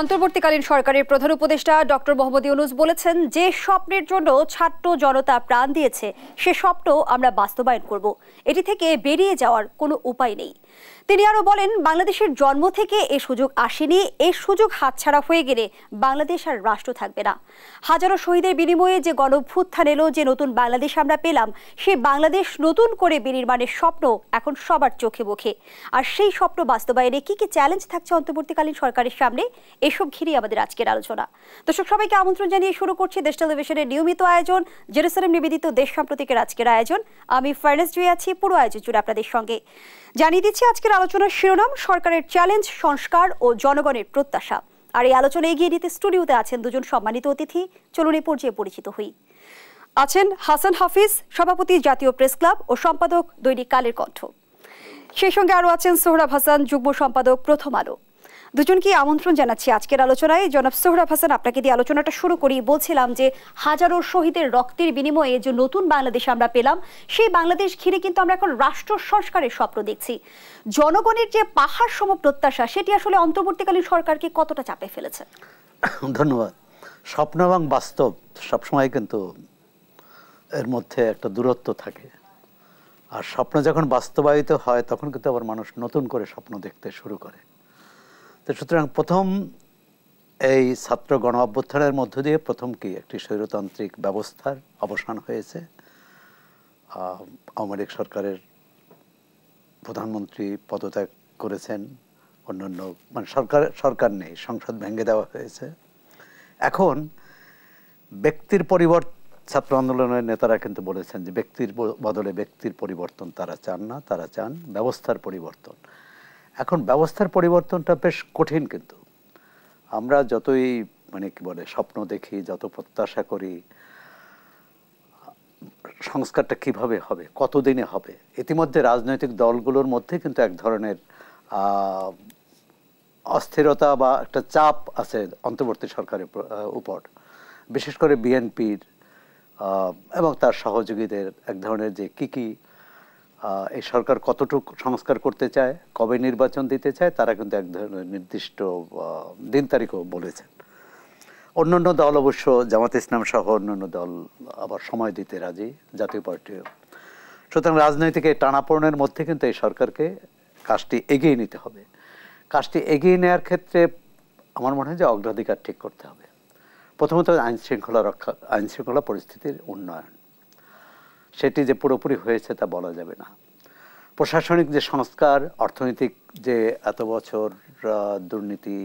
অন্তর্বর্তীকালীন সরকারের প্রধান উপদেষ্টা ডক্টর মোহাম্মদ ইউনুস বলেছেন যে স্বপ্নের জন্য ছাত্র জনতা প্রাণ দিয়েছে সে স্বপ্ন আমরা বাস্তবায়ন করব এটি থেকে বেরিয়ে যাওয়ার কোনো উপায় নেই তিনি আরও বলেন বাংলাদেশের জন্ম থেকে এ সুযোগ আসেনি এ সুযোগ হাতছাড়া হয়ে গেলে বাংলাদেশ আর রাষ্ট্র থাকবে না হাজারো শহীদের বিনিময়ে যে গণভ্যুত্থান এলো যে নতুন বাংলাদেশ আমরা পেলাম সে বাংলাদেশ নতুন করে বিনির্মাণের স্বপ্ন এখন সবার চোখে মুখে আর সেই স্বপ্ন বাস্তবায়নে কি কি চ্যালেঞ্জ থাকছে অন্তর্বর্তীকালীন সরকারের সামনে এসব ঘিরে আমাদের আজকের আলোচনা দর্শক সবাইকে আমন্ত্রণ জানিয়ে শুরু করছি দেশ টেলিভিশনের নিয়মিত আয়োজন জেরুসালেম নিবেদিত দেশ সাম্প্রতিকের আজকের আয়োজন আমি ফার্নেস জুয়ে আছি পুরো আয়োজন জুড়ে আপনাদের সঙ্গে জানিয়ে দিচ্ছি আজকের আলোচনার শিরোনাম সরকারের চ্যালেঞ্জ সংস্কার ও জনগণের প্রত্যাশা আর এই আলোচনা এগিয়ে নিতে স্টুডিওতে আছেন দুজন সম্মানিত অতিথি চলুন এ পর্যায়ে পরিচিত হই আছেন হাসান হাফিজ সভাপতি জাতীয় প্রেস ক্লাব ও সম্পাদক দৈনিক কালের কণ্ঠ সেই সঙ্গে আরও আছেন সোহরাব হাসান যুগ্ম সম্পাদক প্রথম আলো দুজনকে আমন্ত্রণ জানাচ্ছি আজকের আলোচনায় জনাব সোহরাব হাসান আপনাকে দিয়ে আলোচনাটা শুরু করি বলছিলাম যে হাজারো শহীদের রক্তের বিনিময়ে যে নতুন বাংলাদেশ আমরা পেলাম সেই বাংলাদেশ ঘিরে কিন্তু আমরা এখন রাষ্ট্র সংস্কারের স্বপ্ন দেখছি জনগণের যে পাহাড় সম প্রত্যাশা সেটি আসলে অন্তর্বর্তীকালীন সরকারকে কতটা চাপে ফেলেছে ধন্যবাদ স্বপ্ন এবং বাস্তব সবসময় কিন্তু এর মধ্যে একটা দূরত্ব থাকে আর স্বপ্ন যখন বাস্তবায়িত হয় তখন কিন্তু আবার মানুষ নতুন করে স্বপ্ন দেখতে শুরু করে তো সুতরাং প্রথম এই ছাত্র গণ অভ্যুত্থানের মধ্য দিয়ে প্রথম কি একটি স্বৈরতান্ত্রিক ব্যবস্থার অবসান হয়েছে আওয়ামী লীগ সরকারের প্রধানমন্ত্রী পদত্যাগ করেছেন অন্যান্য মানে সরকার সরকার নেই সংসদ ভেঙে দেওয়া হয়েছে এখন ব্যক্তির পরিবর্তন ছাত্র আন্দোলনের নেতারা কিন্তু বলেছেন যে ব্যক্তির বদলে ব্যক্তির পরিবর্তন তারা চান না তারা চান ব্যবস্থার পরিবর্তন এখন ব্যবস্থার পরিবর্তনটা বেশ কঠিন কিন্তু আমরা যতই মানে কি বলে স্বপ্ন দেখি যত প্রত্যাশা করি সংস্কারটা কিভাবে হবে কতদিনে হবে ইতিমধ্যে রাজনৈতিক দলগুলোর মধ্যে কিন্তু এক ধরনের অস্থিরতা বা একটা চাপ আছে অন্তর্বর্তী সরকারের উপর বিশেষ করে বিএনপির এবং তার সহযোগীদের এক ধরনের যে কী কী এই সরকার কতটুকু সংস্কার করতে চায় কবে নির্বাচন দিতে চায় তারা কিন্তু এক ধরনের নির্দিষ্ট দিন তারিখও বলেছেন অন্যান্য দল অবশ্য জামাত ইসলাম সহ অন্যান্য দল আবার সময় দিতে রাজি জাতীয় পার্টিও সুতরাং রাজনৈতিক এই টানাপোড়নের মধ্যে কিন্তু এই সরকারকে কাজটি এগিয়ে নিতে হবে কাজটি এগিয়ে নেওয়ার ক্ষেত্রে আমার মনে হয় যে অগ্রাধিকার ঠিক করতে হবে প্রথমত আইনশৃঙ্খলা রক্ষা আইনশৃঙ্খলা পরিস্থিতির উন্নয়ন সেটি যে পুরোপুরি হয়েছে তা বলা যাবে না প্রশাসনিক যে সংস্কার অর্থনৈতিক যে এত বছর দুর্নীতি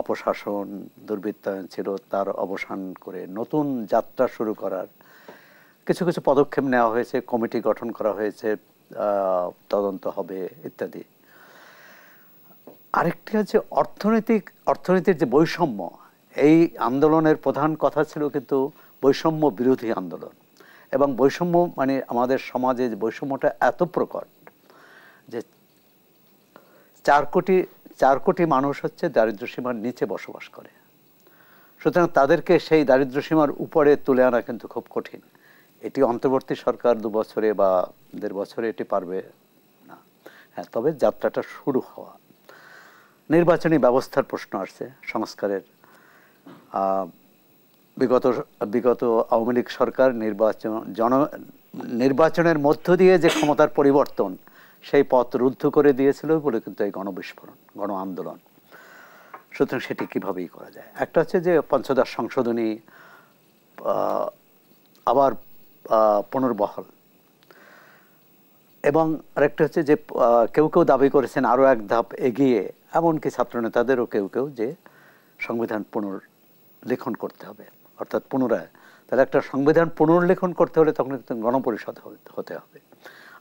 অপশাসন দুর্বৃত্তায়ন ছিল তার অবসান করে নতুন যাত্রা শুরু করার কিছু কিছু পদক্ষেপ নেওয়া হয়েছে কমিটি গঠন করা হয়েছে তদন্ত হবে ইত্যাদি আরেকটি হচ্ছে অর্থনৈতিক অর্থনীতির যে বৈষম্য এই আন্দোলনের প্রধান কথা ছিল কিন্তু বৈষম্য বিরোধী আন্দোলন এবং বৈষম্য মানে আমাদের সমাজে বৈষম্যটা এত প্রকট যে চার কোটি চার কোটি মানুষ হচ্ছে দারিদ্র্যসীমার নিচে বসবাস করে সুতরাং তাদেরকে সেই দারিদ্র্যসীমার উপরে তুলে আনা কিন্তু খুব কঠিন এটি অন্তর্বর্তী সরকার দু বছরে বা দেড় বছরে এটি পারবে না হ্যাঁ তবে যাত্রাটা শুরু হওয়া নির্বাচনী ব্যবস্থার প্রশ্ন আসছে সংস্কারের বিগত বিগত আওয়ামী লীগ সরকার নির্বাচন জন নির্বাচনের মধ্য দিয়ে যে ক্ষমতার পরিবর্তন সেই পথ রুদ্ধ করে দিয়েছিল বলে কিন্তু এই গণবিস্ফোরণ গণ আন্দোলন সুতরাং সেটি কীভাবেই করা যায় একটা হচ্ছে যে পঞ্চদশ সংশোধনী আবার পুনর্বহল এবং আরেকটা হচ্ছে যে কেউ কেউ দাবি করেছেন আরও এক ধাপ এগিয়ে এমনকি ছাত্রনেতাদেরও কেউ কেউ যে সংবিধান পুনর্লেখন করতে হবে অর্থাৎ পুনরায় তাহলে একটা সংবিধান পুনর্লেখন করতে হলে তখন একটা গণপরিষদ হতে হবে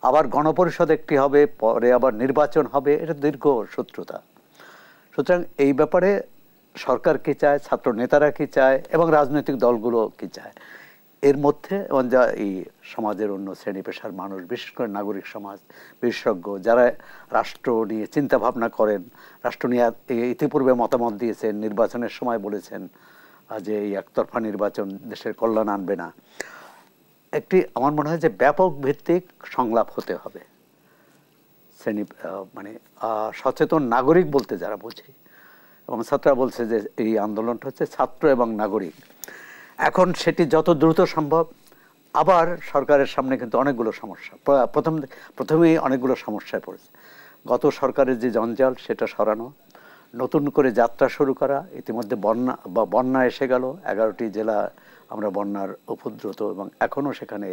আবার গণপরিষদ একটি হবে পরে আবার নির্বাচন হবে এটা দীর্ঘ শত্রুতা সুতরাং এই ব্যাপারে সরকার কি চায় ছাত্র নেতারা কি চায় এবং রাজনৈতিক দলগুলো কি চায় এর মধ্যে এবং যা এই সমাজের অন্য শ্রেণী পেশার মানুষ বিশেষ করে নাগরিক সমাজ বিশেষজ্ঞ যারা রাষ্ট্র নিয়ে চিন্তা ভাবনা করেন রাষ্ট্র নিয়ে ইতিপূর্বে মতামত দিয়েছেন নির্বাচনের সময় বলেছেন যে এই একতরফা নির্বাচন দেশের কল্যাণ আনবে না একটি আমার মনে হয় যে ব্যাপক ভিত্তিক সংলাপ হতে হবে শ্রেণী মানে সচেতন নাগরিক বলতে যারা বোঝে এবং ছাত্ররা বলছে যে এই আন্দোলনটা হচ্ছে ছাত্র এবং নাগরিক এখন সেটি যত দ্রুত সম্ভব আবার সরকারের সামনে কিন্তু অনেকগুলো সমস্যা প্রথম প্রথমেই অনেকগুলো সমস্যায় পড়েছে গত সরকারের যে জঞ্জাল সেটা সরানো নতুন করে যাত্রা শুরু করা ইতিমধ্যে বন্যা বা বন্যা এসে গেল এগারোটি জেলা আমরা বন্যার উপদ্রত এবং এখনও সেখানে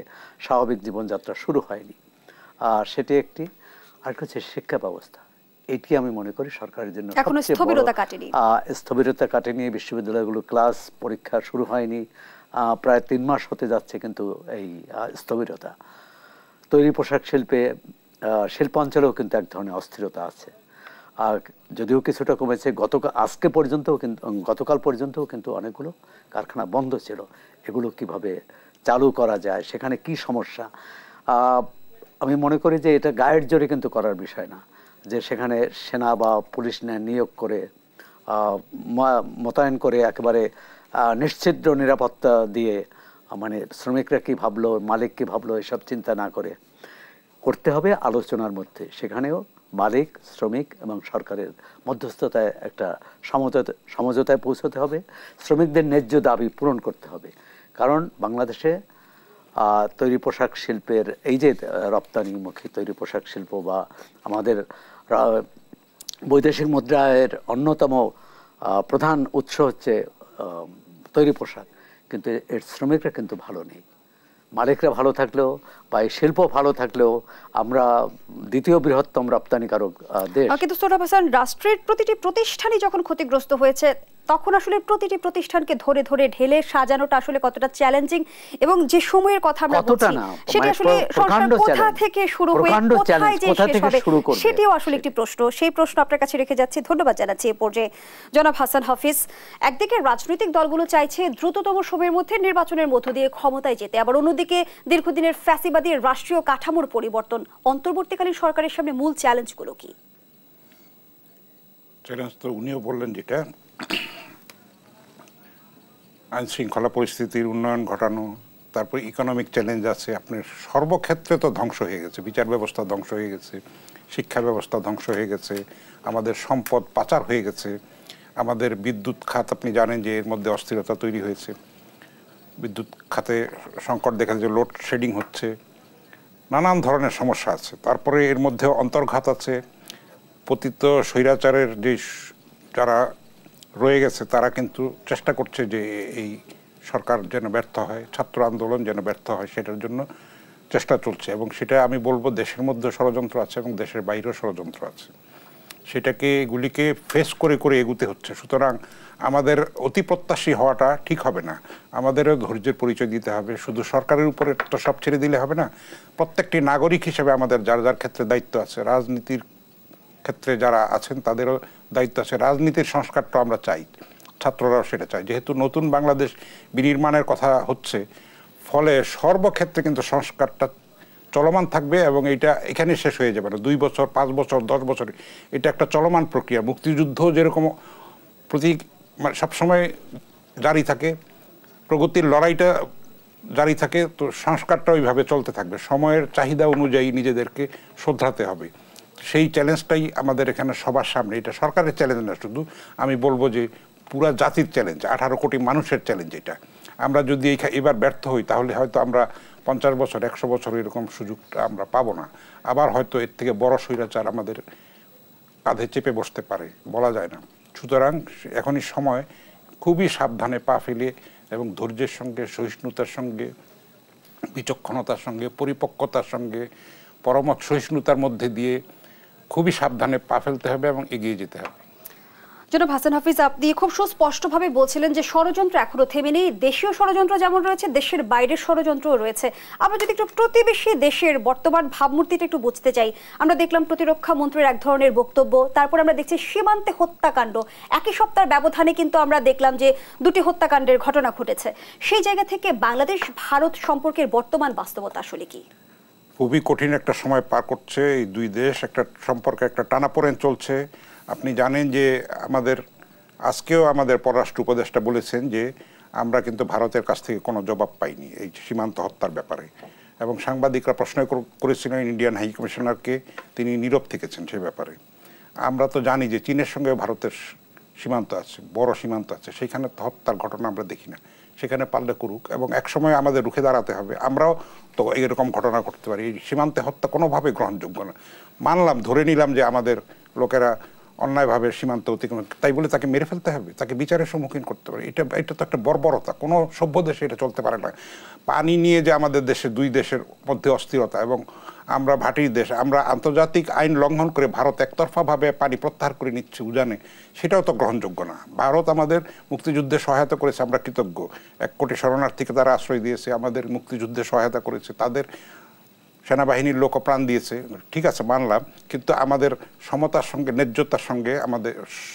স্বাভাবিক জীবনযাত্রা শুরু হয়নি আর সেটি একটি আর হচ্ছে শিক্ষা ব্যবস্থা এটি আমি মনে করি সরকারের জন্য স্থবিরতা কাটেনি বিশ্ববিদ্যালয়গুলো ক্লাস পরীক্ষা শুরু হয়নি প্রায় তিন মাস হতে যাচ্ছে কিন্তু এই স্থবিরতা তৈরি পোশাক শিল্পে শিল্পাঞ্চলেও কিন্তু এক ধরনের অস্থিরতা আছে আর যদিও কিছুটা কমেছে গতকাল আজকে পর্যন্তও কিন্তু গতকাল পর্যন্তও কিন্তু অনেকগুলো কারখানা বন্ধ ছিল এগুলো কিভাবে চালু করা যায় সেখানে কি সমস্যা আমি মনে করি যে এটা গায়ের জোরে কিন্তু করার বিষয় না যে সেখানে সেনা বা পুলিশ নিয়োগ করে মোতায়েন করে একেবারে নিশ্চিদ্র নিরাপত্তা দিয়ে মানে শ্রমিকরা কী ভাবলো মালিক কী ভাবলো এসব চিন্তা না করে করতে হবে আলোচনার মধ্যে সেখানেও মালিক শ্রমিক এবং সরকারের মধ্যস্থতায় একটা সমঝোতায় পৌঁছতে হবে শ্রমিকদের ন্যায্য দাবি পূরণ করতে হবে কারণ বাংলাদেশে তৈরি পোশাক শিল্পের এই যে রপ্তানিমুখী তৈরি পোশাক শিল্প বা আমাদের বৈদেশিক মুদ্রায়ের অন্যতম প্রধান উৎস হচ্ছে তৈরি পোশাক কিন্তু এর শ্রমিকরা কিন্তু ভালো নেই মালিকরা ভালো থাকলেও বা এই শিল্প ভালো থাকলেও আমরা দ্বিতীয় বৃহত্তম রপ্তানিকারক দেশ কিন্তু রাষ্ট্রের প্রতিটি প্রতিষ্ঠানই যখন ক্ষতিগ্রস্ত হয়েছে তখন আসলে প্রতিটি প্রতিষ্ঠানকে ধরে ধরে ঢেলে সাজানোটা আসলে কতটা চ্যালেঞ্জিং এবং যে সময়ের কথা আমরা বলছি সেটা মানে আসলে সরকার কোথা থেকে শুরু হয়ে কোথায় যে শেষ হবে সেটিও আসলে একটি প্রশ্ন সেই প্রশ্ন আপনার কাছে রেখে যাচ্ছি ধন্যবাদ জানাচ্ছি এ পর্যায়ে জনাব হাসান হাফিজ একদিকে রাজনৈতিক দলগুলো চাইছে দ্রুততম সময়ের মধ্যে নির্বাচনের মধ্য দিয়ে ক্ষমতায় যেতে আবার অন্যদিকে দীর্ঘদিনের ফ্যাসিবাদী রাষ্ট্রীয় কাঠামোর পরিবর্তন অন্তর্বর্তীকালীন সরকারের সামনে মূল চ্যালেঞ্জগুলো কি চ্যালেঞ্জ তো উনিও বললেন যেটা আইন শৃঙ্খলা পরিস্থিতির উন্নয়ন ঘটানো তারপর ইকোনমিক চ্যালেঞ্জ আছে আপনার সর্বক্ষেত্রে তো ধ্বংস হয়ে গেছে বিচার ব্যবস্থা ধ্বংস হয়ে গেছে শিক্ষা ব্যবস্থা ধ্বংস হয়ে গেছে আমাদের সম্পদ পাচার হয়ে গেছে আমাদের বিদ্যুৎ খাত আপনি জানেন যে এর মধ্যে অস্থিরতা তৈরি হয়েছে বিদ্যুৎ খাতে সংকট দেখা যাচ্ছে লোডশেডিং হচ্ছে নানান ধরনের সমস্যা আছে তারপরে এর মধ্যে অন্তর্ঘাত আছে পতিত স্বৈরাচারের যে যারা রয়ে গেছে তারা কিন্তু চেষ্টা করছে যে এই সরকার যেন ব্যর্থ হয় ছাত্র আন্দোলন যেন ব্যর্থ হয় সেটার জন্য চেষ্টা চলছে এবং সেটা আমি বলবো দেশের মধ্যে ষড়যন্ত্র আছে এবং দেশের বাইরেও ষড়যন্ত্র আছে সেটাকে এগুলিকে ফেস করে করে এগুতে হচ্ছে সুতরাং আমাদের অতি প্রত্যাশী হওয়াটা ঠিক হবে না আমাদেরও ধৈর্যের পরিচয় দিতে হবে শুধু সরকারের উপরে তো সব ছেড়ে দিলে হবে না প্রত্যেকটি নাগরিক হিসেবে আমাদের যার যার ক্ষেত্রে দায়িত্ব আছে রাজনীতির ক্ষেত্রে যারা আছেন তাদেরও দায়িত্ব আছে রাজনীতির সংস্কারটা আমরা চাই ছাত্ররাও সেটা চাই যেহেতু নতুন বাংলাদেশ বিনির্মাণের কথা হচ্ছে ফলে সর্বক্ষেত্রে কিন্তু সংস্কারটা চলমান থাকবে এবং এটা এখানে শেষ হয়ে যাবে না দুই বছর পাঁচ বছর দশ বছর এটা একটা চলমান প্রক্রিয়া মুক্তিযুদ্ধ যেরকম প্রতি মানে সবসময় জারি থাকে প্রগতির লড়াইটা জারি থাকে তো সংস্কারটা ওইভাবে চলতে থাকবে সময়ের চাহিদা অনুযায়ী নিজেদেরকে শোধরাতে হবে সেই চ্যালেঞ্জটাই আমাদের এখানে সবার সামনে এটা সরকারের চ্যালেঞ্জ না শুধু আমি বলবো যে পুরা জাতির চ্যালেঞ্জ আঠারো কোটি মানুষের চ্যালেঞ্জ এটা আমরা যদি এবার ব্যর্থ হই তাহলে হয়তো আমরা পঞ্চাশ বছর একশো বছর এরকম সুযোগটা আমরা পাবো না আবার হয়তো এর থেকে বড় স্বৈরাচার আমাদের কাঁধে চেপে বসতে পারে বলা যায় না সুতরাং এখনই সময় খুবই সাবধানে পা ফেলে এবং ধৈর্যের সঙ্গে সহিষ্ণুতার সঙ্গে বিচক্ষণতার সঙ্গে পরিপক্কতার সঙ্গে পরমত সহিষ্ণুতার মধ্যে দিয়ে খুবই সাবধানে পা ফেলতে হবে এবং এগিয়ে যেতে হবে জনাব হাসান হাফিজ আপনি খুব সুস্পষ্টভাবে বলছিলেন যে ষড়যন্ত্র এখনো থেমে নেই দেশীয় ষড়যন্ত্র যেমন রয়েছে দেশের বাইরের ষড়যন্ত্রও রয়েছে আমরা যদি একটু প্রতিবেশী দেশের বর্তমান ভাবমূর্তিটা একটু বুঝতে চাই আমরা দেখলাম প্রতিরক্ষা মন্ত্রীর এক ধরনের বক্তব্য তারপর আমরা দেখছি সীমান্তে হত্যাকাণ্ড একই সপ্তাহের ব্যবধানে কিন্তু আমরা দেখলাম যে দুটি হত্যাকাণ্ডের ঘটনা ঘটেছে সেই জায়গা থেকে বাংলাদেশ ভারত সম্পর্কের বর্তমান বাস্তবতা আসলে কি খুবই কঠিন একটা সময় পার করছে এই দুই দেশ একটা সম্পর্কে একটা টানাপোড়েন চলছে আপনি জানেন যে আমাদের আজকেও আমাদের পররাষ্ট্র উপদেষ্টা বলেছেন যে আমরা কিন্তু ভারতের কাছ থেকে কোনো জবাব পাইনি এই সীমান্ত হত্যার ব্যাপারে এবং সাংবাদিকরা প্রশ্ন করেছিলেন ইন্ডিয়ান হাই কমিশনারকে তিনি নীরব থেকেছেন সে ব্যাপারে আমরা তো জানি যে চীনের সঙ্গে ভারতের সীমান্ত আছে বড় সীমান্ত আছে সেখানে হত্যার ঘটনা আমরা দেখি না সেখানে পারলে করুক এবং একসময় আমাদের রুখে দাঁড়াতে হবে আমরাও তো এরকম ঘটনা ঘটতে পারে এই সীমান্তে হত্যা কোনোভাবে গ্রহণযোগ্য না মানলাম ধরে নিলাম যে আমাদের লোকেরা অন্যায়ভাবে সীমান্ত অতিক্রম তাই বলে তাকে মেরে ফেলতে হবে তাকে বিচারের সম্মুখীন করতে পারে এটা এটা তো একটা বর্বরতা কোনো সভ্য দেশে এটা চলতে পারে না পানি নিয়ে যে আমাদের দেশে দুই দেশের মধ্যে অস্থিরতা এবং আমরা ভাটির দেশ আমরা আন্তর্জাতিক আইন লঙ্ঘন করে ভারত একতরফাভাবে পানি প্রত্যাহার করে নিচ্ছে উজানে সেটাও তো গ্রহণযোগ্য না ভারত আমাদের মুক্তিযুদ্ধে সহায়তা করেছে আমরা কৃতজ্ঞ এক কোটি শরণার্থীকে তারা আশ্রয় দিয়েছে আমাদের মুক্তিযুদ্ধে সহায়তা করেছে তাদের সেনাবাহিনীর লোকও প্রাণ দিয়েছে ঠিক আছে মানলাম কিন্তু আমাদের সমতার সঙ্গে ন্যায্যতার সঙ্গে আমাদের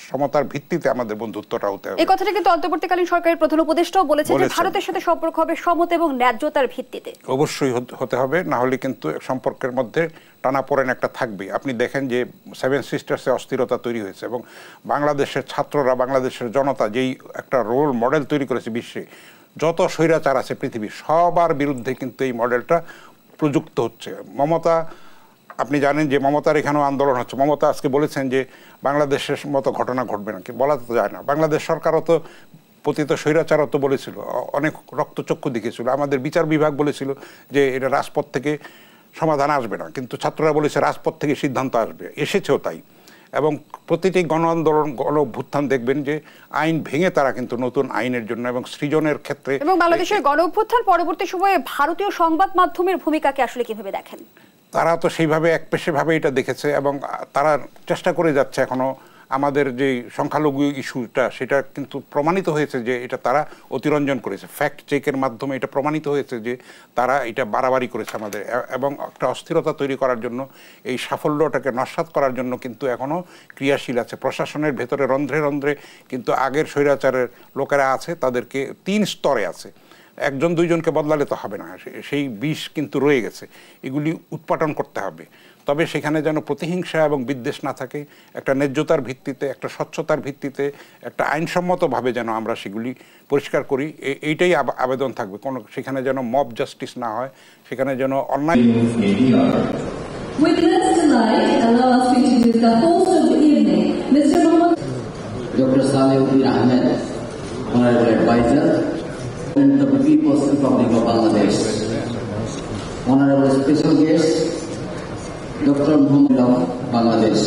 সমতার ভিত্তিতে আমাদের বন্ধুত্বটা হতে হবে এই কথাটা কিন্তু অন্তর্বর্তীকালীন সরকারের প্রধান উপদেষ্টাও বলেছে যে ভারতের সাথে সম্পর্ক হবে সমতা এবং ন্যায্যতার ভিত্তিতে অবশ্যই হতে হবে না হলে কিন্তু সম্পর্কের মধ্যে টানাপোড়েন একটা থাকবে আপনি দেখেন যে সেভেন সিস্টার্সে অস্থিরতা তৈরি হয়েছে এবং বাংলাদেশের ছাত্ররা বাংলাদেশের জনতা যেই একটা রোল মডেল তৈরি করেছে বিশ্বে যত স্বৈরাচার আছে পৃথিবীর সবার বিরুদ্ধে কিন্তু এই মডেলটা প্রযুক্ত হচ্ছে মমতা আপনি জানেন যে মমতার এখানেও আন্দোলন হচ্ছে মমতা আজকে বলেছেন যে বাংলাদেশের মতো ঘটনা ঘটবে না কি বলা তো যায় না বাংলাদেশ সরকারও তো পতিত স্বৈরাচারও তো বলেছিল অনেক রক্তচক্ষু দেখেছিল আমাদের বিচার বিভাগ বলেছিল যে এটা রাজপথ থেকে সমাধান আসবে না কিন্তু ছাত্ররা বলেছে রাজপথ থেকে সিদ্ধান্ত আসবে এসেছেও তাই এবং প্রতিটি গণ আন্দোলন গণ অভ্যুত্থান দেখবেন যে আইন ভেঙে তারা কিন্তু নতুন আইনের জন্য এবং সৃজনের ক্ষেত্রে এবং বাংলাদেশের গণ অভ্যুত্থান পরবর্তী সময়ে ভারতীয় সংবাদ মাধ্যমের ভূমিকাকে আসলে কিভাবে দেখেন তারা তো সেইভাবে একপেশেভাবে এটা দেখেছে এবং তারা চেষ্টা করে যাচ্ছে এখনো আমাদের যে সংখ্যালঘু ইস্যুটা সেটা কিন্তু প্রমাণিত হয়েছে যে এটা তারা অতিরঞ্জন করেছে ফ্যাক্ট চেকের মাধ্যমে এটা প্রমাণিত হয়েছে যে তারা এটা বাড়াবাড়ি করেছে আমাদের এবং একটা অস্থিরতা তৈরি করার জন্য এই সাফল্যটাকে নস্বাত করার জন্য কিন্তু এখনও ক্রিয়াশীল আছে প্রশাসনের ভেতরে রন্ধ্রে রন্ধ্রে কিন্তু আগের স্বৈরাচারের লোকেরা আছে তাদেরকে তিন স্তরে আছে একজন দুইজনকে বদলালে তো হবে না সেই বিষ কিন্তু রয়ে গেছে এগুলি উৎপাটন করতে হবে তবে সেখানে যেন প্রতিহিংসা এবং বিদ্বেষ না থাকে একটা ন্যায্যতার ভিত্তিতে একটা স্বচ্ছতার ভিত্তিতে একটা আইনসম্মতভাবে যেন আমরা সেগুলি পরিষ্কার করি এইটাই আবেদন থাকবে কোনো সেখানে যেন মব জাস্টিস না হয় সেখানে যেন অন্যায় Dr. Saleh Ahmed, Honorable Advisor, President of the People's Republic of Bangladesh. Honorable special guest, Dr. Muhammad of Bangladesh.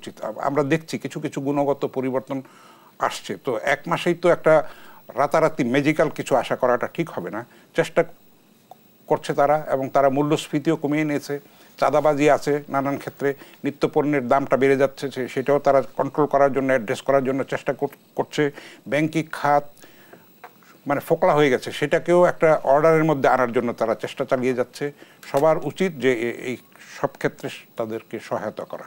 উচিত আমরা দেখছি কিছু কিছু গুণগত পরিবর্তন আসছে তো এক মাসেই তো একটা রাতারাতি মেজিক্যাল কিছু আশা করাটা ঠিক হবে না চেষ্টা করছে তারা এবং তারা মূল্যস্ফীতিও কমিয়ে নিয়েছে চাঁদাবাজি আছে নানান ক্ষেত্রে নিত্যপণ্যের দামটা বেড়ে যাচ্ছে সেটাও তারা কন্ট্রোল করার জন্য অ্যাড্রেস করার জন্য চেষ্টা করছে ব্যাংকিং খাত মানে ফোকলা হয়ে গেছে সেটাকেও একটা অর্ডারের মধ্যে আনার জন্য তারা চেষ্টা চালিয়ে যাচ্ছে সবার উচিত যে এই সব ক্ষেত্রে তাদেরকে সহায়তা করা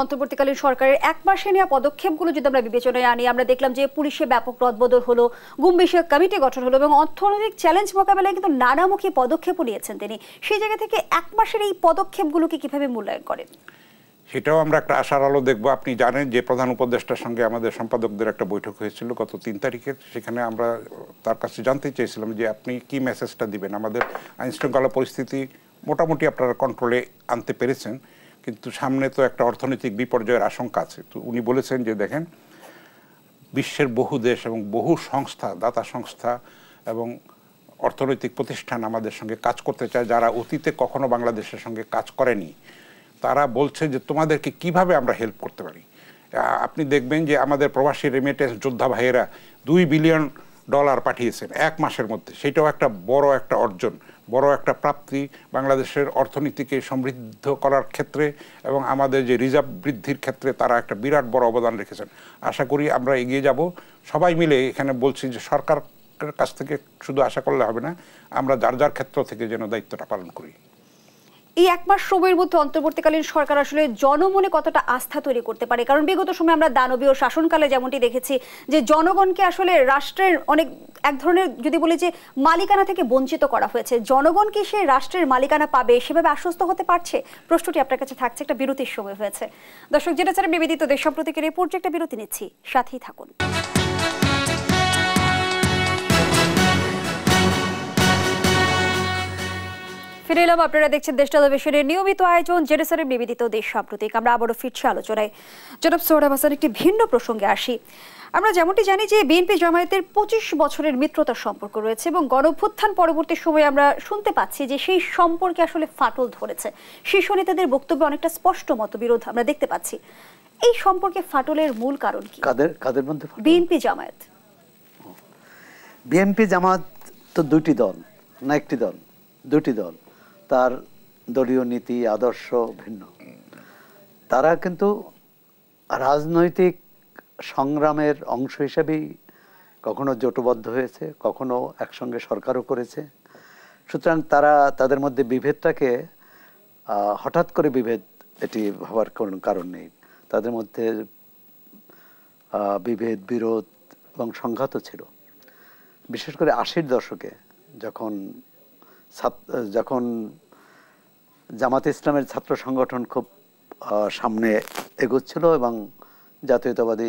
অন্তর্বর্তীকালীন সরকারের এক মাসে নেওয়া পদক্ষেপগুলো যদি আমরা বিবেচনায় আনি আমরা দেখলাম যে পুলিশে ব্যাপক রদবদল হলো গুম বিষয়ক কমিটি গঠন হলো এবং অর্থনৈতিক চ্যালেঞ্জ মোকাবেলায় কিন্তু নানামুখী পদক্ষেপও নিয়েছেন তিনি সেই জায়গা থেকে এক মাসের এই পদক্ষেপগুলোকে কিভাবে মূল্যায়ন করেন সেটাও আমরা একটা আশার আলো দেখব আপনি জানেন যে প্রধান উপদেষ্টার সঙ্গে আমাদের সম্পাদকদের একটা বৈঠক হয়েছিল গত তিন তারিখের সেখানে আমরা তার কাছে জানতে চেয়েছিলাম যে আপনি কি মেসেজটা দিবেন আমাদের আইন শৃঙ্খলা পরিস্থিতি মোটামুটি আপনারা কন্ট্রোলে আনতে পেরেছেন কিন্তু সামনে তো একটা অর্থনৈতিক বিপর্যয়ের আশঙ্কা আছে তো উনি বলেছেন যে দেখেন বিশ্বের বহু দেশ এবং বহু সংস্থা দাতা সংস্থা এবং অর্থনৈতিক প্রতিষ্ঠান আমাদের সঙ্গে কাজ করতে চায় যারা অতীতে কখনো বাংলাদেশের সঙ্গে কাজ করেনি তারা বলছে যে তোমাদেরকে কিভাবে আমরা হেল্প করতে পারি আপনি দেখবেন যে আমাদের প্রবাসী রেমিটেন্স যোদ্ধা ভাইয়েরা দুই বিলিয়ন ডলার পাঠিয়েছেন এক মাসের মধ্যে সেটাও একটা বড় একটা অর্জন বড় একটা প্রাপ্তি বাংলাদেশের অর্থনীতিকে সমৃদ্ধ করার ক্ষেত্রে এবং আমাদের যে রিজার্ভ বৃদ্ধির ক্ষেত্রে তারা একটা বিরাট বড় অবদান রেখেছেন আশা করি আমরা এগিয়ে যাব সবাই মিলে এখানে বলছি যে সরকার কাছ থেকে শুধু আশা করলে হবে না আমরা যার যার ক্ষেত্র থেকে যেন দায়িত্বটা পালন করি এই এক মাস সময়ের মধ্যে অন্তর্বর্তীকালীন সরকার আসলে জনমনে কতটা আস্থা তৈরি করতে পারে কারণ বিগত সময় আমরা দানবীয় শাসনকালে যেমনটি দেখেছি যে জনগণকে আসলে রাষ্ট্রের অনেক এক ধরনের যদি বলি যে মালিকানা থেকে বঞ্চিত করা হয়েছে জনগণ কি সে রাষ্ট্রের মালিকানা পাবে সেভাবে আশ্বস্ত হতে পারছে প্রশ্নটি আপনার কাছে থাকছে একটা বিরতির সময় হয়েছে দর্শক যেটা ছাড়া বিবেদিত দেশ সম্প্রতিকের এই পর্যায়ে একটা বিরতি নিচ্ছি সাথেই থাকুন ফিরে এলাম আপনারা দেখছেন দেশ টেলিভিশনের নিয়মিত আয়োজন জেরেসারের নিবেদিত দেশ সাম্প্রতিক আমরা আবারও ফিরছি আলোচনায় জনাব সোহরাব হাসান একটি ভিন্ন প্রসঙ্গে আসি আমরা যেমনটি জানি যে বিএনপি জামায়াতের পঁচিশ বছরের মিত্রতার সম্পর্ক রয়েছে এবং গণভ্যুত্থান পরবর্তী সময়ে আমরা শুনতে পাচ্ছি যে সেই সম্পর্কে আসলে ফাটল ধরেছে শীর্ষ নেতাদের বক্তব্যে অনেকটা স্পষ্ট মতবিরোধ আমরা দেখতে পাচ্ছি এই সম্পর্কে ফাটলের মূল কারণ কি কাদের কাদের মধ্যে বিএনপি জামায়াত বিএনপি জামায়াত তো দুটি দল না একটি দল দুটি দল তার দলীয় নীতি আদর্শ ভিন্ন তারা কিন্তু রাজনৈতিক সংগ্রামের অংশ হিসেবেই কখনো জোটবদ্ধ হয়েছে কখনো একসঙ্গে সরকারও করেছে সুতরাং তারা তাদের মধ্যে বিভেদটাকে হঠাৎ করে বিভেদ এটি ভাবার কোন কারণ নেই তাদের মধ্যে বিভেদ বিরোধ এবং সংঘাতও ছিল বিশেষ করে আশির দশকে যখন যখন জামাত ইসলামের ছাত্র সংগঠন খুব সামনে এগোচ্ছিল এবং জাতীয়তাবাদী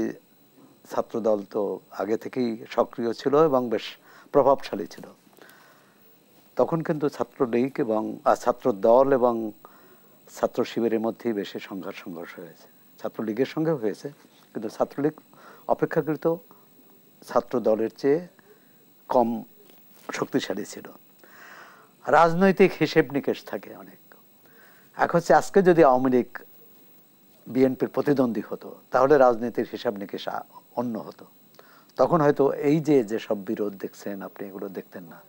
ছাত্র দল তো আগে থেকেই সক্রিয় ছিল এবং বেশ প্রভাবশালী ছিল তখন কিন্তু লীগ এবং ছাত্র দল এবং ছাত্র শিবিরের মধ্যেই বেশি সংঘাত সংঘর্ষ হয়েছে ছাত্রলীগের সঙ্গে হয়েছে কিন্তু ছাত্রলীগ অপেক্ষাকৃত ছাত্র দলের চেয়ে কম শক্তিশালী ছিল রাজনৈতিক হিসেব নিকেশ থাকে অনেক এক হচ্ছে আজকে যদি আওয়ামী লীগ বিএনপির প্রতিদ্বন্দ্বী হতো তাহলে রাজনীতির হিসাব নিকেশ অন্য হতো তখন হয়তো এই যে যে সব বিরোধ দেখছেন আপনি এগুলো দেখতেন না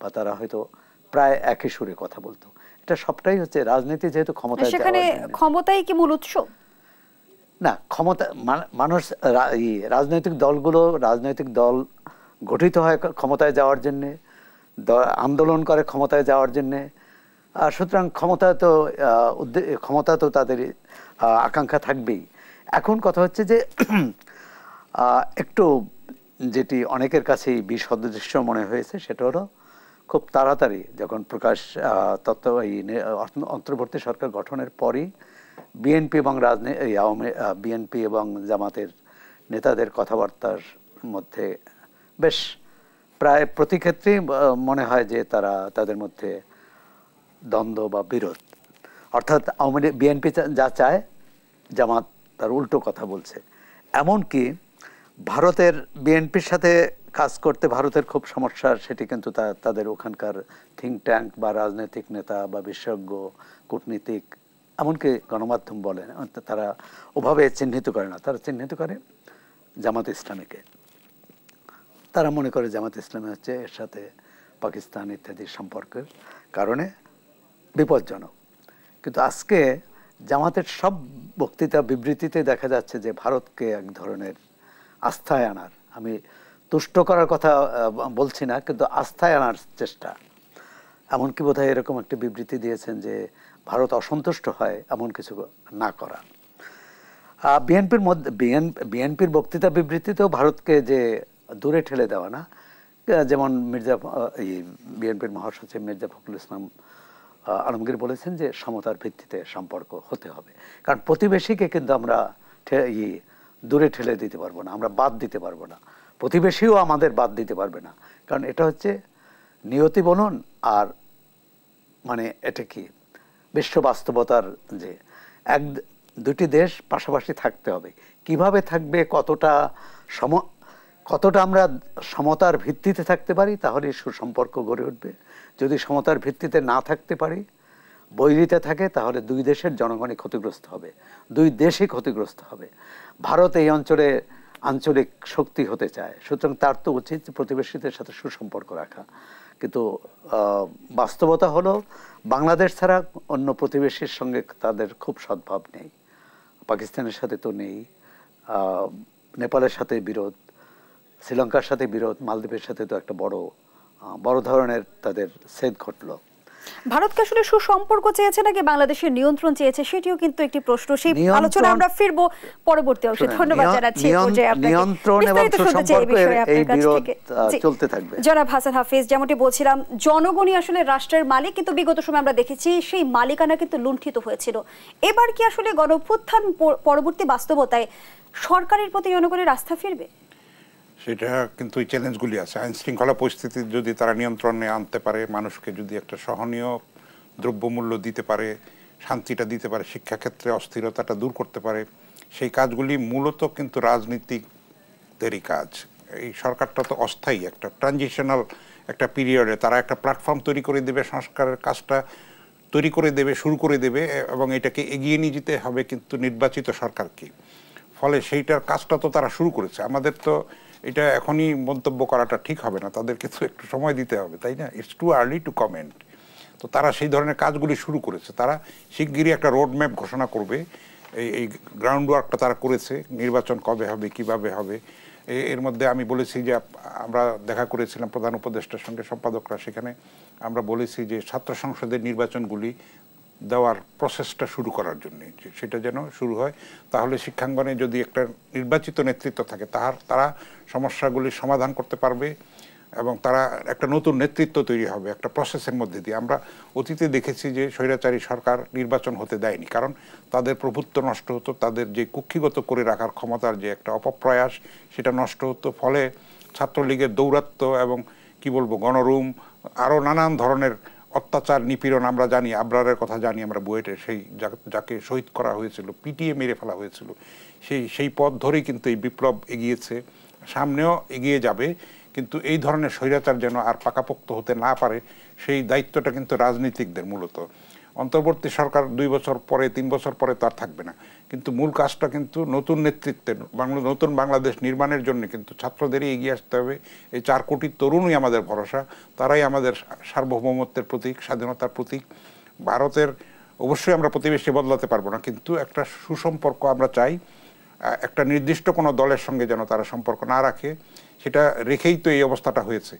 বা তারা হয়তো প্রায় একই সুরে কথা বলতো এটা সবটাই হচ্ছে রাজনীতি যেহেতু ক্ষমতা সেখানে ক্ষমতাই কি মূল উৎস না ক্ষমতা মানুষ রাজনৈতিক দলগুলো রাজনৈতিক দল গঠিত হয় ক্ষমতায় যাওয়ার জন্যে আন্দোলন করে ক্ষমতায় যাওয়ার জন্যে সুতরাং ক্ষমতা তো ক্ষমতা তো তাদের আকাঙ্ক্ষা থাকবেই এখন কথা হচ্ছে যে একটু যেটি অনেকের কাছেই বিসদৃশ্য মনে হয়েছে সেটা হলো খুব তাড়াতাড়ি যখন প্রকাশ তত্ত্ব এই অন্তর্বর্তী সরকার গঠনের পরই বিএনপি এবং রাজনীতি আওয়ামী বিএনপি এবং জামাতের নেতাদের কথাবার্তার মধ্যে বেশ প্রায় প্রতি ক্ষেত্রেই মনে হয় যে তারা তাদের মধ্যে দ্বন্দ্ব বা বিরোধ অর্থাৎ আওয়ামী লীগ বিএনপি যা চায় জামাত তার উল্টো কথা বলছে এমনকি ভারতের বিএনপির সাথে কাজ করতে ভারতের খুব সমস্যা সেটি কিন্তু তাদের ওখানকার থিঙ্ক ট্যাঙ্ক বা রাজনৈতিক নেতা বা বিশেষজ্ঞ কূটনীতিক এমনকি গণমাধ্যম বলে তারা ওভাবে চিহ্নিত করে না তারা চিহ্নিত করে জামাত ইসলামীকে তারা মনে করে জামাত ইসলামী হচ্ছে এর সাথে পাকিস্তান ইত্যাদি সম্পর্কের কারণে বিপজ্জনক কিন্তু আজকে জামাতের সব বক্তৃতা বিবৃতিতে দেখা যাচ্ছে যে ভারতকে এক ধরনের আস্থায় আনার আমি তুষ্ট করার কথা বলছি না কিন্তু আস্থায় আনার চেষ্টা এমনকি বোধ হয় এরকম একটি বিবৃতি দিয়েছেন যে ভারত অসন্তুষ্ট হয় এমন কিছু না করা বিএনপির মধ্যে বিএনপির বক্তৃতা বিবৃতিতেও ভারতকে যে দূরে ঠেলে দেওয়া না যেমন মির্জা এই বিএনপির মহাসচিব মির্জা ফখরুল ইসলাম আলমগীর বলেছেন যে সমতার ভিত্তিতে সম্পর্ক হতে হবে কারণ প্রতিবেশীকে কিন্তু আমরা ই দূরে ঠেলে দিতে পারবো না আমরা বাদ দিতে পারবো না প্রতিবেশীও আমাদের বাদ দিতে পারবে না কারণ এটা হচ্ছে নিয়তি বনন আর মানে এটা কি বিশ্ব বাস্তবতার যে এক দুটি দেশ পাশাপাশি থাকতে হবে কিভাবে থাকবে কতটা সম কতটা আমরা সমতার ভিত্তিতে থাকতে পারি তাহলে সুসম্পর্ক গড়ে উঠবে যদি সমতার ভিত্তিতে না থাকতে পারি বৈরিতে থাকে তাহলে দুই দেশের জনগণই ক্ষতিগ্রস্ত হবে দুই দেশই ক্ষতিগ্রস্ত হবে ভারত এই অঞ্চলে আঞ্চলিক শক্তি হতে চায় সুতরাং তার তো উচিত প্রতিবেশীদের সাথে সুসম্পর্ক রাখা কিন্তু বাস্তবতা হলো বাংলাদেশ ছাড়া অন্য প্রতিবেশীর সঙ্গে তাদের খুব সদ্ভাব নেই পাকিস্তানের সাথে তো নেই নেপালের সাথে বিরোধ শ্রীলঙ্কার সাথে বিরোধ মালদ্বীপের সাথে তো একটা বড় বড় ধরনের তাদের সেদ ঘটলো আসলে সুসম্পর্ক চেয়েছে নাকি বাংলাদেশের নিয়ন্ত্রণ চেয়েছে সেটিও কিন্তু একটি প্রশ্ন সেই আলোচনা আমরা ফিরবো পরবর্তী অংশে ধন্যবাদ জানাচ্ছি নিয়ন্ত্রণ এবং এই বিরোধ চলতে থাকবে জনাব হাসান হাফিজ যেমনটি বলছিলাম জনগণই আসলে রাষ্ট্রের মালিক কিন্তু বিগত সময় আমরা দেখেছি সেই মালিকানা কিন্তু লুণ্ঠিত হয়েছিল এবার কি আসলে গণপুত্থান পরবর্তী বাস্তবতায় সরকারের প্রতি জনগণের আস্থা ফিরবে সেটা কিন্তু এই চ্যালেঞ্জগুলি আছে আইন শৃঙ্খলা পরিস্থিতি যদি তারা নিয়ন্ত্রণে আনতে পারে মানুষকে যদি একটা সহনীয় দ্রব্যমূল্য দিতে পারে শান্তিটা দিতে পারে শিক্ষাক্ষেত্রে অস্থিরতাটা দূর করতে পারে সেই কাজগুলি মূলত কিন্তু রাজনীতিকদেরই কাজ এই সরকারটা তো অস্থায়ী একটা ট্রানজিশনাল একটা পিরিয়ডে তারা একটা প্ল্যাটফর্ম তৈরি করে দেবে সংস্কারের কাজটা তৈরি করে দেবে শুরু করে দেবে এবং এটাকে এগিয়ে নিয়ে যেতে হবে কিন্তু নির্বাচিত সরকারকে ফলে সেইটার কাজটা তো তারা শুরু করেছে আমাদের তো এটা এখনই মন্তব্য করাটা ঠিক হবে না তাদেরকে তো একটু সময় দিতে হবে তাই না it's too early to comment তো তারা সেই ধরনের কাজগুলি শুরু করেছে তারা শিগগিরই একটা রোডম্যাপ ঘোষণা করবে এই এই গ্রাউন্ড ওয়ার্কটা তারা করেছে নির্বাচন কবে হবে কিভাবে হবে এর মধ্যে আমি বলেছি যে আমরা দেখা করেছিলাম প্রধান উপদেষ্টার সঙ্গে সম্পাদকরা সেখানে আমরা বলেছি যে ছাত্র সংসদের নির্বাচনগুলি দেওয়ার প্রসেসটা শুরু করার জন্য সেটা যেন শুরু হয় তাহলে শিক্ষাঙ্গনে যদি একটা নির্বাচিত নেতৃত্ব থাকে তাহার তারা সমস্যাগুলি সমাধান করতে পারবে এবং তারা একটা নতুন নেতৃত্ব তৈরি হবে একটা প্রসেসের মধ্যে দিয়ে আমরা অতীতে দেখেছি যে স্বৈরাচারী সরকার নির্বাচন হতে দেয়নি কারণ তাদের প্রভুত্ব নষ্ট হতো তাদের যে কুক্ষিগত করে রাখার ক্ষমতার যে একটা অপপ্রয়াস সেটা নষ্ট হতো ফলে ছাত্রলীগের দৌরাত্ম্য এবং কি বলবো গণরুম আরও নানান ধরনের অত্যাচার নিপীড়ন আমরা জানি আবরারের কথা জানি আমরা বুয়েটে সেই যাকে শহীদ করা হয়েছিল পিটিয়ে মেরে ফেলা হয়েছিল সেই সেই পথ ধরেই কিন্তু এই বিপ্লব এগিয়েছে সামনেও এগিয়ে যাবে কিন্তু এই ধরনের স্বৈরাচার যেন আর পাকাপোক্ত হতে না পারে সেই দায়িত্বটা কিন্তু রাজনীতিকদের মূলত অন্তর্বর্তী সরকার দুই বছর পরে তিন বছর পরে তার থাকবে না কিন্তু মূল কাজটা কিন্তু নতুন নেতৃত্বে বাংলা নতুন বাংলাদেশ নির্মাণের জন্য কিন্তু ছাত্রদেরই এগিয়ে আসতে হবে এই চার কোটি তরুণই আমাদের ভরসা তারাই আমাদের সার্বভৌমত্বের প্রতীক স্বাধীনতার প্রতীক ভারতের অবশ্যই আমরা প্রতিবেশী বদলাতে পারবো না কিন্তু একটা সুসম্পর্ক আমরা চাই একটা নির্দিষ্ট কোনো দলের সঙ্গে যেন তারা সম্পর্ক না রাখে সেটা রেখেই তো এই অবস্থাটা হয়েছে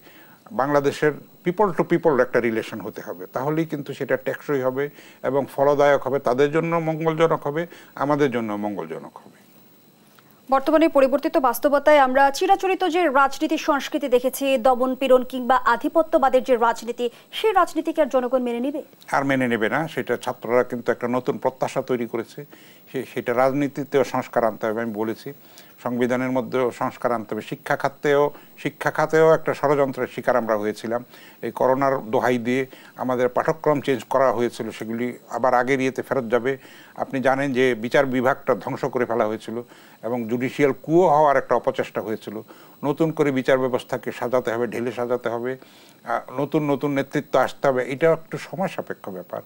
বাংলাদেশের পিপল টু পিপল একটা রিলেশন হতে হবে তাহলেই কিন্তু সেটা টেকসই হবে এবং ফলদায়ক হবে তাদের জন্য মঙ্গলজনক হবে আমাদের জন্য মঙ্গলজনক হবে বর্তমানে পরিবর্তিত বাস্তবতায় আমরা চিরাচরিত যে রাজনীতি সংস্কৃতি দেখেছি দমন পীড়ন কিংবা আধিপত্যবাদের যে রাজনীতি সেই রাজনীতিকে আর জনগণ মেনে নেবে আর মেনে নেবে না সেটা ছাত্ররা কিন্তু একটা নতুন প্রত্যাশা তৈরি করেছে সেটা রাজনীতিতেও সংস্কার আনতে হবে আমি বলেছি সংবিধানের মধ্যে সংস্কার আনতে হবে শিক্ষা খাতেও শিক্ষা খাতেও একটা ষড়যন্ত্রের শিকার আমরা হয়েছিলাম এই করোনার দোহাই দিয়ে আমাদের পাঠক্রম চেঞ্জ করা হয়েছিল সেগুলি আবার আগের ইয়েতে ফেরত যাবে আপনি জানেন যে বিচার বিভাগটা ধ্বংস করে ফেলা হয়েছিল এবং জুডিশিয়াল কুয়ো হওয়ার একটা অপচেষ্টা হয়েছিল নতুন করে বিচার ব্যবস্থাকে সাজাতে হবে ঢেলে সাজাতে হবে নতুন নতুন নেতৃত্ব আসতে হবে এটাও একটু সময় সাপেক্ষ ব্যাপার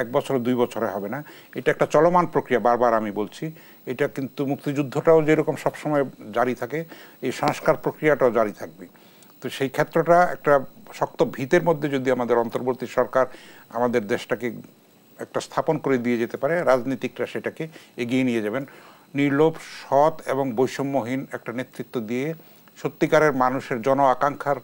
এক বছরে দুই বছরে হবে না এটা একটা চলমান প্রক্রিয়া বারবার আমি বলছি এটা কিন্তু মুক্তিযুদ্ধটাও যেরকম সবসময় জারি থাকে এই সংস্কার প্রক্রিয়াটাও জারি থাকবে তো সেই ক্ষেত্রটা একটা শক্ত ভিতের মধ্যে যদি আমাদের অন্তর্বর্তী সরকার আমাদের দেশটাকে একটা স্থাপন করে দিয়ে যেতে পারে রাজনীতিকরা সেটাকে এগিয়ে নিয়ে যাবেন নির্লোভ সৎ এবং বৈষম্যহীন একটা নেতৃত্ব দিয়ে সত্যিকারের মানুষের জন আকাঙ্ক্ষার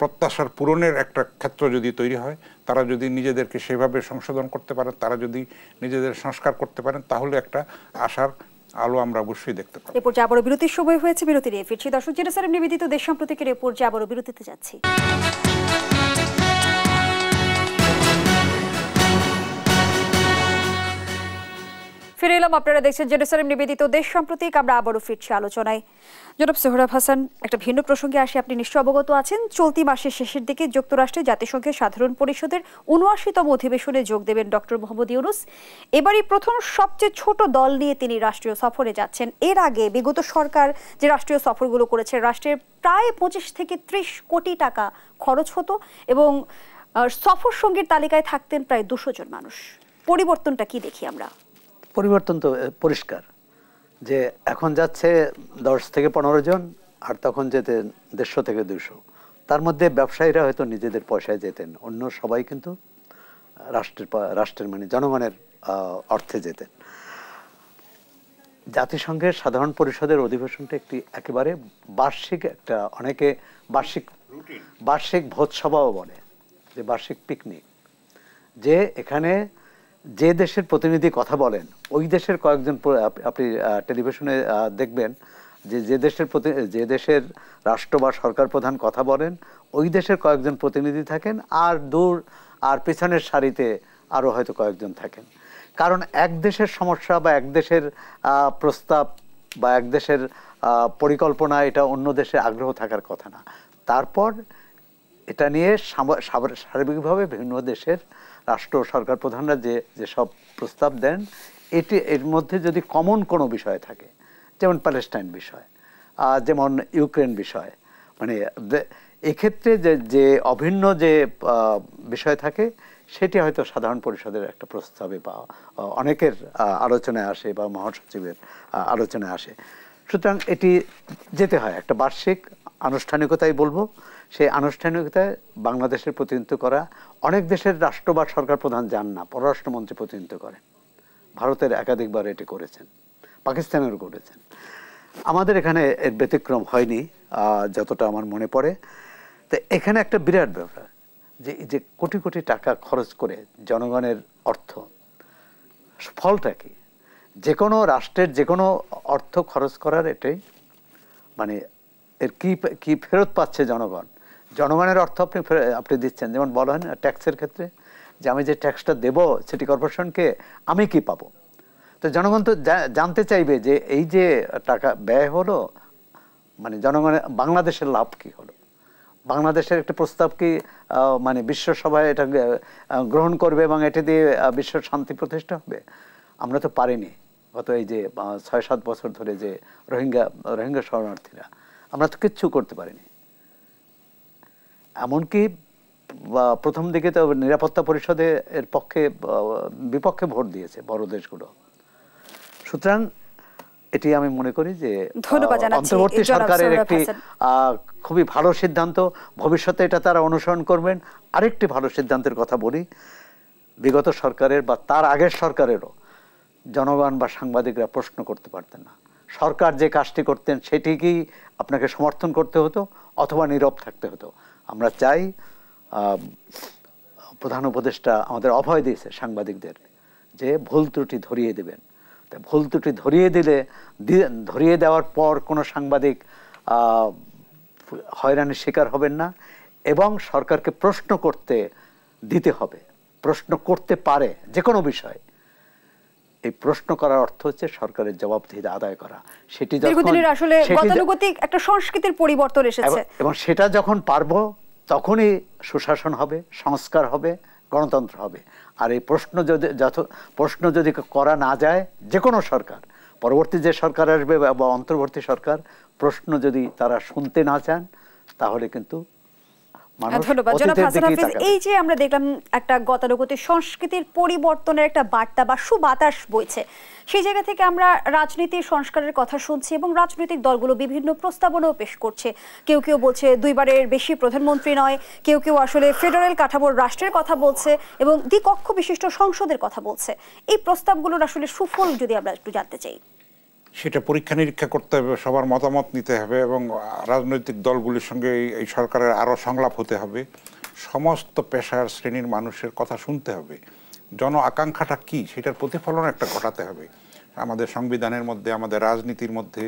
প্রত্যাশার পূরণের একটা ক্ষেত্র যদি তৈরি হয় তারা যদি নিজেদেরকে সেভাবে সংশোধন করতে পারেন তারা যদি নিজেদের সংস্কার করতে পারেন তাহলে একটা আশার আলো আমরা অবশ্যই দেখতে পাবো এরপর যে বড় বিরতির সময় হয়েছে বিরতি নিয়ে ফিরছি দর্শক যেটা স্যার নিবেদিত দেশ সম্প্রতিকের এরপর যে বড় বিরতিতে যাচ্ছি ফিরে এলাম আপনারা দেখছেন জেরুসালেম নিবেদিত দেশ সাম্প্রতিক আমরা আবারও ফিরছি আলোচনায় জনাব সোহরাব হাসান একটা ভিন্ন প্রসঙ্গে আসে আপনি নিশ্চয় অবগত আছেন চলতি মাসের শেষের দিকে যুক্তরাষ্ট্রে জাতিসংঘের সাধারণ পরিষদের উনআশিতম অধিবেশনে যোগ দেবেন ডক্টর মোহাম্মদ ইউনুস এবারই প্রথম সবচেয়ে ছোট দল নিয়ে তিনি রাষ্ট্রীয় সফরে যাচ্ছেন এর আগে বিগত সরকার যে রাষ্ট্রীয় সফরগুলো করেছে রাষ্ট্রের প্রায় পঁচিশ থেকে ত্রিশ কোটি টাকা খরচ হতো এবং সফর সঙ্গীর তালিকায় থাকতেন প্রায় দুশো জন মানুষ পরিবর্তনটা কি দেখি আমরা পরিবর্তন তো পরিষ্কার যে এখন যাচ্ছে দশ থেকে পনেরো জন আর তখন যেতে দেড়শো থেকে দুশো তার মধ্যে ব্যবসায়ীরা হয়তো নিজেদের পয়সায় যেতেন অন্য সবাই কিন্তু রাষ্ট্রের রাষ্ট্রের মানে জনগণের অর্থে যেতেন জাতিসংঘের সাধারণ পরিষদের অধিবেশনটা একটি একেবারে বার্ষিক একটা অনেকে বার্ষিক বার্ষিক ভোজসভাও বলে যে বার্ষিক পিকনিক যে এখানে যে দেশের প্রতিনিধি কথা বলেন ওই দেশের কয়েকজন আপনি টেলিভিশনে দেখবেন যে যে দেশের যে দেশের রাষ্ট্র বা সরকার প্রধান কথা বলেন ওই দেশের কয়েকজন প্রতিনিধি থাকেন আর দূর আর পিছনের সারিতে আরও হয়তো কয়েকজন থাকেন কারণ এক দেশের সমস্যা বা এক দেশের প্রস্তাব বা এক দেশের পরিকল্পনা এটা অন্য দেশে আগ্রহ থাকার কথা না তারপর এটা নিয়ে সার্বিকভাবে বিভিন্ন দেশের রাষ্ট্র সরকার প্রধানরা যে যেসব প্রস্তাব দেন এটি এর মধ্যে যদি কমন কোনো বিষয় থাকে যেমন প্যালেস্টাইন বিষয় যেমন ইউক্রেন বিষয় মানে এক্ষেত্রে যে যে অভিন্ন যে বিষয় থাকে সেটি হয়তো সাধারণ পরিষদের একটা প্রস্তাবে বা অনেকের আলোচনায় আসে বা মহাসচিবের আলোচনায় আসে সুতরাং এটি যেতে হয় একটা বার্ষিক আনুষ্ঠানিকতাই বলবো সেই আনুষ্ঠানিকতায় বাংলাদেশের প্রতিনিধিত্ব করা অনেক দেশের রাষ্ট্র বা সরকার প্রধান যান না পররাষ্ট্রমন্ত্রী প্রতিনিধিত্ব করেন ভারতের একাধিকবার এটি করেছেন পাকিস্তানেরও করেছেন আমাদের এখানে এর ব্যতিক্রম হয়নি যতটা আমার মনে পড়ে তো এখানে একটা বিরাট ব্যাপার যে যে কোটি কোটি টাকা খরচ করে জনগণের অর্থ ফলটা কি যে কোনো রাষ্ট্রের যে কোনো অর্থ খরচ করার এটাই মানে এর কী কী ফেরত পাচ্ছে জনগণ জনগণের অর্থ আপনি আপনি দিচ্ছেন যেমন বলা হয় না ট্যাক্সের ক্ষেত্রে যে আমি যে ট্যাক্সটা দেব সিটি কর্পোরেশনকে আমি কি পাবো তো জনগণ তো জানতে চাইবে যে এই যে টাকা ব্যয় হলো মানে জনগণের বাংলাদেশের লাভ কি হলো বাংলাদেশের একটা প্রস্তাব কি মানে বিশ্বসভায় এটা গ্রহণ করবে এবং এটা দিয়ে বিশ্ব শান্তি প্রতিষ্ঠা হবে আমরা তো পারিনি গত এই যে ছয় সাত বছর ধরে যে রোহিঙ্গা রোহিঙ্গা শরণার্থীরা আমরা তো কিচ্ছু করতে পারিনি এমনকি প্রথম দিকে তো নিরাপত্তা পরিষদে এর পক্ষে বিপক্ষে ভোট দিয়েছে বড় দেশগুলো সুতরাং এটি আমি মনে করি যে অন্তর্বর্তী সরকারের একটি খুবই ভালো সিদ্ধান্ত ভবিষ্যতে এটা তারা অনুসরণ করবেন আরেকটি ভালো সিদ্ধান্তের কথা বলি বিগত সরকারের বা তার আগের সরকারেরও জনগণ বা সাংবাদিকরা প্রশ্ন করতে পারতেন না সরকার যে কাজটি করতেন সেটি কি আপনাকে সমর্থন করতে হতো অথবা নীরব থাকতে হতো আমরা চাই প্রধান উপদেষ্টা আমাদের অভয় দিয়েছে সাংবাদিকদের যে ভুল ত্রুটি ধরিয়ে দেবেন তা ভুল ত্রুটি ধরিয়ে দিলে ধরিয়ে দেওয়ার পর কোনো সাংবাদিক হয়রানির শিকার হবেন না এবং সরকারকে প্রশ্ন করতে দিতে হবে প্রশ্ন করতে পারে যে কোনো বিষয় এই প্রশ্ন করার অর্থ হচ্ছে সরকারের জবাবদিহিতা আদায় করা সেটি দীর্ঘদিনের আসলে গতানুগতিক একটা সংস্কৃতির পরিবর্তন এসেছে এবং সেটা যখন পারব তখনই সুশাসন হবে সংস্কার হবে গণতন্ত্র হবে আর এই প্রশ্ন যদি যত প্রশ্ন যদি করা না যায় যে কোনো সরকার পরবর্তী যে সরকার আসবে বা অন্তর্বর্তী সরকার প্রশ্ন যদি তারা শুনতে না চান তাহলে কিন্তু ধন্যবাদ সংস্কারের কথা শুনছি এবং রাজনৈতিক দলগুলো বিভিন্ন পেশ করছে কেউ কেউ বলছে দুইবারের বেশি প্রধানমন্ত্রী নয় কেউ কেউ আসলে ফেডারেল কাঠামোর রাষ্ট্রের কথা বলছে এবং দ্বিকক্ষ বিশিষ্ট সংসদের কথা বলছে এই প্রস্তাবগুলোর আসলে সুফল যদি আমরা একটু জানতে চাই সেটা পরীক্ষা নিরীক্ষা করতে হবে সবার মতামত নিতে হবে এবং রাজনৈতিক দলগুলির সঙ্গে এই সরকারের আরও সংলাপ হতে হবে সমস্ত পেশার শ্রেণীর মানুষের কথা শুনতে হবে জন আকাঙ্ক্ষাটা কী সেটার প্রতিফলন একটা ঘটাতে হবে আমাদের সংবিধানের মধ্যে আমাদের রাজনীতির মধ্যে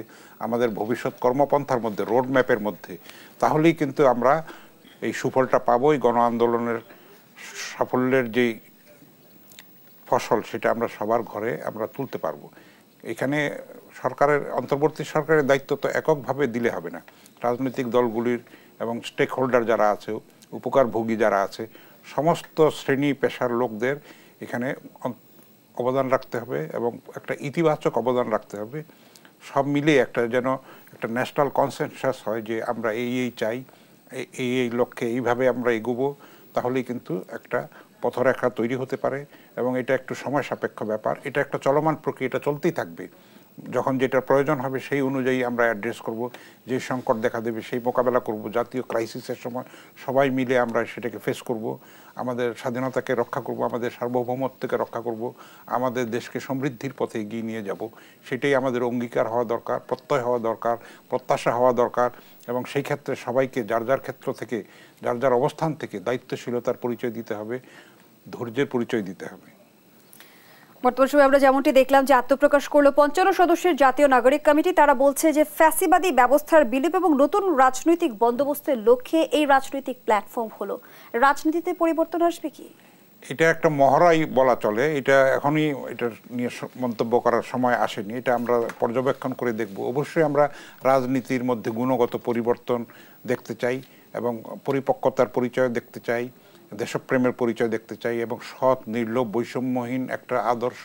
আমাদের ভবিষ্যৎ কর্মপন্থার মধ্যে রোড ম্যাপের মধ্যে তাহলেই কিন্তু আমরা এই সুফলটা পাবোই গণ আন্দোলনের সাফল্যের যে ফসল সেটা আমরা সবার ঘরে আমরা তুলতে পারবো এখানে সরকারের অন্তর্বর্তী সরকারের দায়িত্ব তো এককভাবে দিলে হবে না রাজনৈতিক দলগুলির এবং স্টেক হোল্ডার যারা আছে উপকারভোগী যারা আছে সমস্ত শ্রেণী পেশার লোকদের এখানে অবদান রাখতে হবে এবং একটা ইতিবাচক অবদান রাখতে হবে সব মিলিয়ে একটা যেন একটা ন্যাশনাল কনসেনসাস হয় যে আমরা এই এই চাই এই এই লক্ষ্যে এইভাবে আমরা এগোবো তাহলেই কিন্তু একটা পথরেখা তৈরি হতে পারে এবং এটা একটু সময় সাপেক্ষ ব্যাপার এটা একটা চলমান প্রক্রিয়া এটা চলতেই থাকবে যখন যেটা প্রয়োজন হবে সেই অনুযায়ী আমরা অ্যাড্রেস করব যে সংকট দেখা দেবে সেই মোকাবেলা করব জাতীয় ক্রাইসিসের সময় সবাই মিলে আমরা সেটাকে ফেস করব আমাদের স্বাধীনতাকে রক্ষা করব আমাদের সার্বভৌমত্বকে রক্ষা করব আমাদের দেশকে সমৃদ্ধির পথে এগিয়ে নিয়ে যাব সেটাই আমাদের অঙ্গীকার হওয়া দরকার প্রত্যয় হওয়া দরকার প্রত্যাশা হওয়া দরকার এবং সেই ক্ষেত্রে সবাইকে যার যার ক্ষেত্র থেকে যার যার অবস্থান থেকে দায়িত্বশীলতার পরিচয় দিতে হবে ধৈর্যের পরিচয় দিতে হবে বর্তমান সময় আমরা যেমনটি দেখলাম যে আত্মপ্রকাশ করলো পঞ্চান্ন সদস্যের জাতীয় নাগরিক কমিটি তারা বলছে যে ফ্যাসিবাদী ব্যবস্থার বিলোপ এবং নতুন রাজনৈতিক বন্দোবস্তের লক্ষ্যে এই রাজনৈতিক প্ল্যাটফর্ম হলো রাজনীতিতে পরিবর্তন আসবে কি এটা একটা মহড়াই বলা চলে এটা এখনই এটা নিয়ে মন্তব্য করার সময় আসেনি এটা আমরা পর্যবেক্ষণ করে দেখব অবশ্যই আমরা রাজনীতির মধ্যে গুণগত পরিবর্তন দেখতে চাই এবং পরিপক্কতার পরিচয় দেখতে চাই দেশপ্রেমের পরিচয় দেখতে চাই এবং সৎ নির্লোভ বৈষম্যহীন একটা আদর্শ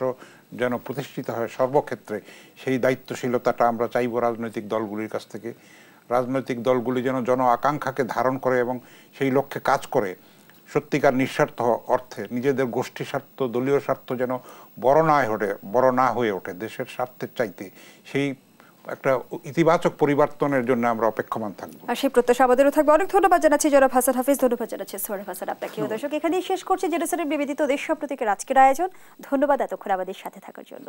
যেন প্রতিষ্ঠিত হয় সর্বক্ষেত্রে সেই দায়িত্বশীলতাটা আমরা চাইব রাজনৈতিক দলগুলির কাছ থেকে রাজনৈতিক দলগুলি যেন জন আকাঙ্ক্ষাকে ধারণ করে এবং সেই লক্ষ্যে কাজ করে সত্যিকার নিঃস্বার্থ অর্থে নিজেদের গোষ্ঠী স্বার্থ দলীয় স্বার্থ যেন বড় না হয়ে ওঠে বড় না হয়ে ওঠে দেশের স্বার্থের চাইতে সেই একটা ইতিবাচক পরিবর্তনের জন্য আমরা অপেক্ষমান থাকবো আর সেই প্রত্যাশা আমাদেরও থাকবে অনেক ধন্যবাদ জানাচ্ছি জনাব হাসান হাফিজ ধন্যবাদ জানাচ্ছি সোহরাব হাসান আপনাকে দর্শক এখানেই শেষ করছি জেরুসালেম বিবেদিত দেশ সম্প্রতিকের আজকের আয়োজন ধন্যবাদ এতক্ষণ আমাদের সাথে থাকার জন্য